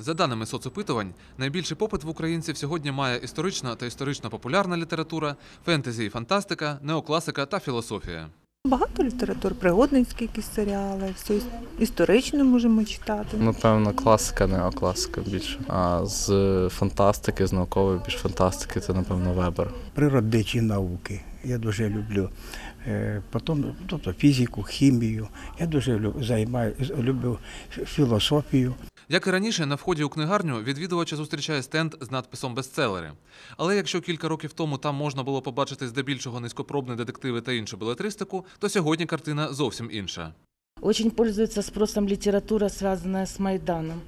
За даними соцопитувань, найбільший попит в українців сьогодні має історична та історично популярна література, фентезі і фантастика, неокласика та філософія. Багато літератур, пригодницькі якісь серіали, все історично можемо читати. Напевно, ну, класика, неокласика більше. А з фантастики, з наукової більш фантастики, це напевно вебер. природичі науки я дуже люблю. Е, потім, тобто фізику, хімію. Я дуже займаю, люблю філософію. Як і раніше, на вході у книгарню відвідувача зустрічає стенд з надписом Бестселери. Але якщо кілька років тому там можна було побачити здебільшого низькопробні детективи та іншу белетристику, то сьогодні картина зовсім інша. Очень пользуется спросом література, зв'язана з Майданом.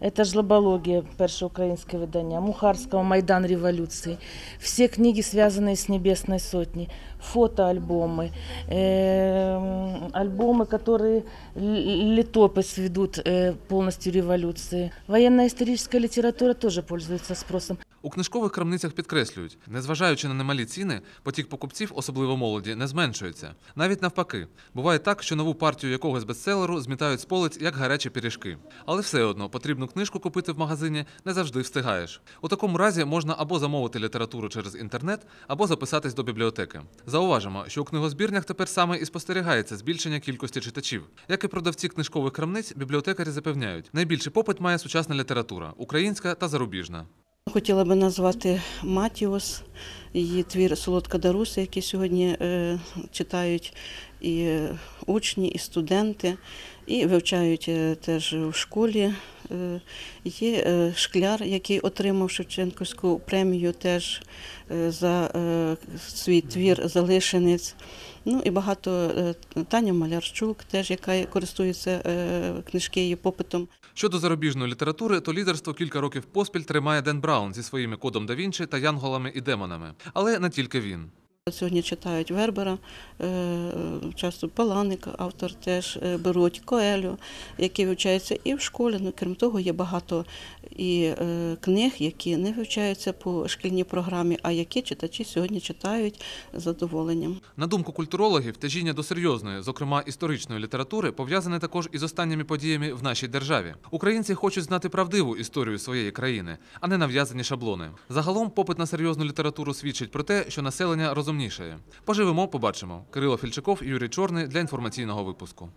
Это «Жлобология», перше українське видання, Мухарського Майдан революції, всі книги, зв'язані з Небесною Сотні, фотоальбоми, альбомы, которые летопись ведут э, повністю революції. Воєнна історична література теж пользується спросом. У книжкових крамницях підкреслюють, незважаючи на немалі ціни, потік покупців, особливо молоді, не зменшується. Навіть навпаки, буває так, що нову партію якогось бестселеру змітають з полиць як гарячі пиріжки. Але все одно потрібно книжку купити в магазині не завжди встигаєш. У такому разі можна або замовити літературу через інтернет, або записатись до бібліотеки. Зауважимо, що у книгозбірнях тепер саме і спостерігається збільшення кількості читачів. Як і продавці книжкових крамниць, бібліотекарі запевняють, найбільший попит має сучасна література українська та зарубіжна. Хотіла би назвати Матіос, її твір Солодка Даруса, який сьогодні е, читають і учні, і студенти, і вивчають е, теж в школі. Е, є шкляр, який отримав Шевченківську премію теж за свій твір Залишенець. Ну і багато е, Таня Малярчук, теж яка користується е, книжки її попитом. Щодо зарубіжної літератури, то лідерство кілька років поспіль тримає Ден Браун зі своїми кодом да Вінчі та янголами і демонами, але не тільки він. Сьогодні читають Вербера, е, часто Паланик, автор теж беруть Коелю, який вивчається і в школі. Ну, Крім того, є багато і е, книг, які не вивчаються по шкільній програмі, а які читачі сьогодні читають з задоволенням. На думку культурологів, тяжіння до серйозної, зокрема історичної літератури, пов'язане також із останніми подіями в нашій державі. Українці хочуть знати правдиву історію своєї країни, а не нав'язані шаблони. Загалом попит на серйозну літературу свідчить про те, що населення розумнішає. Поживемо, побачимо. Кирило Фільчаков, Юрій Чорний для інформаційного випуску.